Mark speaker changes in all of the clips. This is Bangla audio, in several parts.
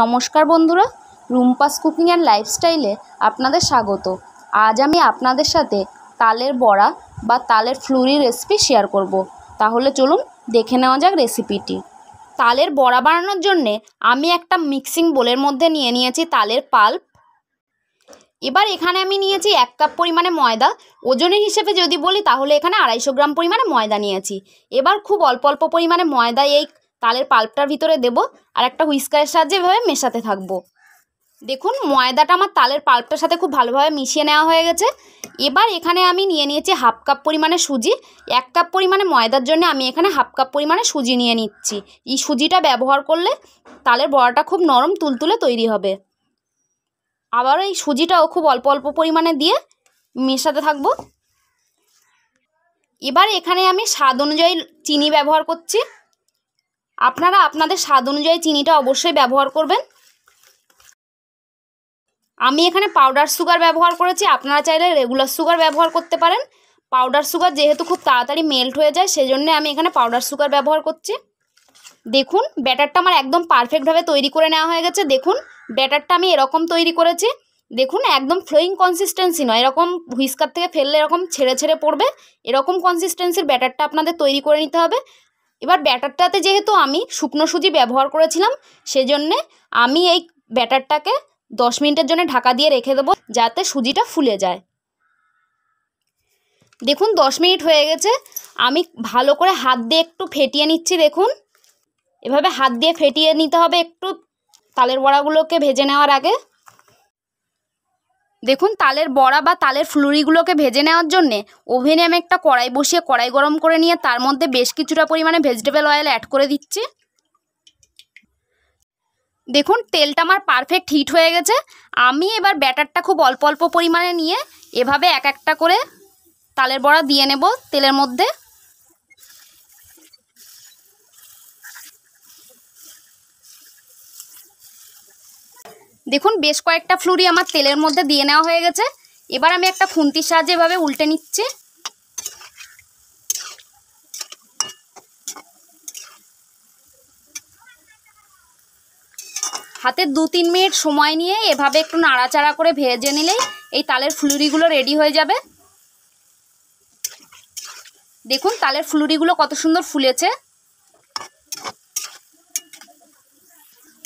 Speaker 1: নমস্কার বন্ধুরা রুম্পাস কুকিং অ্যান্ড লাইফস্টাইলে আপনাদের স্বাগত আজ আমি আপনাদের সাথে তালের বড়া বা তালের ফ্লুরি রেসিপি শেয়ার করব। তাহলে চলুন দেখে নেওয়া যাক রেসিপিটি তালের বড়া বানানোর জন্যে আমি একটা মিক্সিং বোলের মধ্যে নিয়ে নিয়েছি তালের পাল্প এবার এখানে আমি নিয়েছি এক কাপ পরিমাণে ময়দা ওজনের হিসেবে যদি বলি তাহলে এখানে আড়াইশো গ্রাম পরিমাণে ময়দা নিয়েছি এবার খুব অল্প অল্প পরিমাণে ময়দা এই তালের পাল্পটার ভিতরে দেব আর একটা হুইস্কারের সাহায্যে এভাবে মেশাতে থাকবো দেখুন ময়দাটা আমার তালের পাল্পটার সাথে খুব ভালোভাবে মিশিয়ে নেওয়া হয়ে গেছে এবার এখানে আমি নিয়ে নিয়েছি হাফ কাপ পরিমাণে সুজি এক কাপ পরিমাণে ময়দার জন্য আমি এখানে হাফ কাপ পরিমাণে সুজি নিয়ে নিচ্ছি এই সুজিটা ব্যবহার করলে তালের বড়াটা খুব নরম তুলতুলে তৈরি হবে আবারও এই সুজিটাও খুব অল্প অল্প পরিমাণে দিয়ে মেশাতে থাকবো এবার এখানে আমি স্বাদ অনুযায়ী চিনি ব্যবহার করছি আপনারা আপনাদের স্বাদ অনুযায়ী চিনিটা অবশ্যই ব্যবহার করবেন আমি এখানে পাউডার সুগার ব্যবহার করেছি আপনারা চাইলে রেগুলার সুগার ব্যবহার করতে পারেন পাউডার সুগার যেহেতু খুব তাড়াতাড়ি মেল্ট হয়ে যায় সেজন্য আমি এখানে পাউডার সুগার ব্যবহার করছি দেখুন ব্যাটারটা আমার একদম পারফেক্টভাবে তৈরি করে নেওয়া হয়ে গেছে দেখুন ব্যাটারটা আমি এরকম তৈরি করেছি দেখুন একদম ফ্লোয়িং কনসিস্টেন্সি নয় এরকম হুইস্কার থেকে ফেললে এরকম ছেড়ে ছেড়ে পড়বে এরকম কনসিস্টেন্সির ব্যাটারটা আপনাদের তৈরি করে নিতে হবে এবার ব্যাটারটাতে যেহেতু আমি শুকনো সুজি ব্যবহার করেছিলাম সেজন্যে আমি এই ব্যাটারটাকে দশ মিনিটের জন্য ঢাকা দিয়ে রেখে দেবো যাতে সুজিটা ফুলে যায় দেখুন দশ মিনিট হয়ে গেছে আমি ভালো করে হাত দিয়ে একটু ফেটিয়ে নিচ্ছি দেখুন এভাবে হাত দিয়ে ফেটিয়ে নিতে হবে একটু তালের বড়াগুলোকে ভেজে নেওয়ার আগে দেখুন তালের বড়া বা তালের ফ্লুরিগুলোকে ভেজে নেওয়ার জন্যে ওভেনে আমি একটা কড়াই বসিয়ে কড়াই গরম করে নিয়ে তার মধ্যে বেশ কিছুটা পরিমাণে ভেজিটেবল অয়েল অ্যাড করে দিচ্ছি দেখুন তেলটা আমার পারফেক্ট হিট হয়ে গেছে আমি এবার ব্যাটারটা খুব অল্প অল্প পরিমাণে নিয়ে এভাবে এক একটা করে তালের বড়া দিয়ে নেব তেলের মধ্যে দেখুন বেশ কয়েকটা ফ্লুরি আমার তেলের মধ্যে দিয়ে নেওয়া হয়ে গেছে এবার আমি একটা খুন্তির সাহায্যে এভাবে উল্টে নিচ্ছি হাতে দু তিন মিনিট সময় নিয়ে এভাবে একটু নাড়াচাড়া করে ভেজে নিলেই এই তালের ফ্লুরিগুলো রেডি হয়ে যাবে দেখুন তালের ফ্লুরিগুলো কত সুন্দর ফুলেছে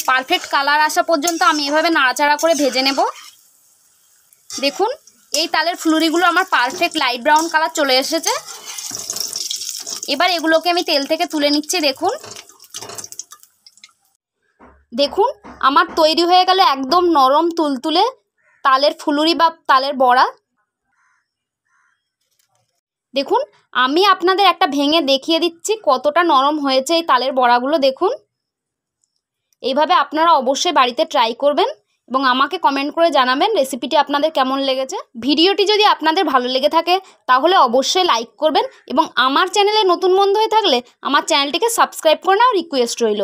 Speaker 1: পারফেক্ট কালার আসা পর্যন্ত আমি এভাবে নাড়াচাড়া করে ভেজে নেব দেখুন এই তালের ফ্লুরিগুলো আমার পারফেক্ট লাইট ব্রাউন কালার চলে এসেছে এবার এগুলোকে আমি তেল থেকে তুলে নিচ্ছি দেখুন দেখুন আমার তৈরি হয়ে গেল একদম নরম তুলতুলে তালের ফুলুরি বা তালের বড়া দেখুন আমি আপনাদের একটা ভেঙে দেখিয়ে দিচ্ছি কতটা নরম হয়েছে এই তালের বড়াগুলো দেখুন এইভাবে আপনারা অবশ্যই বাড়িতে ট্রাই করবেন এবং আমাকে কমেন্ট করে জানাবেন রেসিপিটি আপনাদের কেমন লেগেছে ভিডিওটি যদি আপনাদের ভালো লেগে থাকে তাহলে অবশ্যই লাইক করবেন এবং আমার চ্যানেলে নতুন বন্ধ হয়ে থাকলে আমার চ্যানেলটিকে সাবস্ক্রাইব করে নাও রিকোয়েস্ট রইল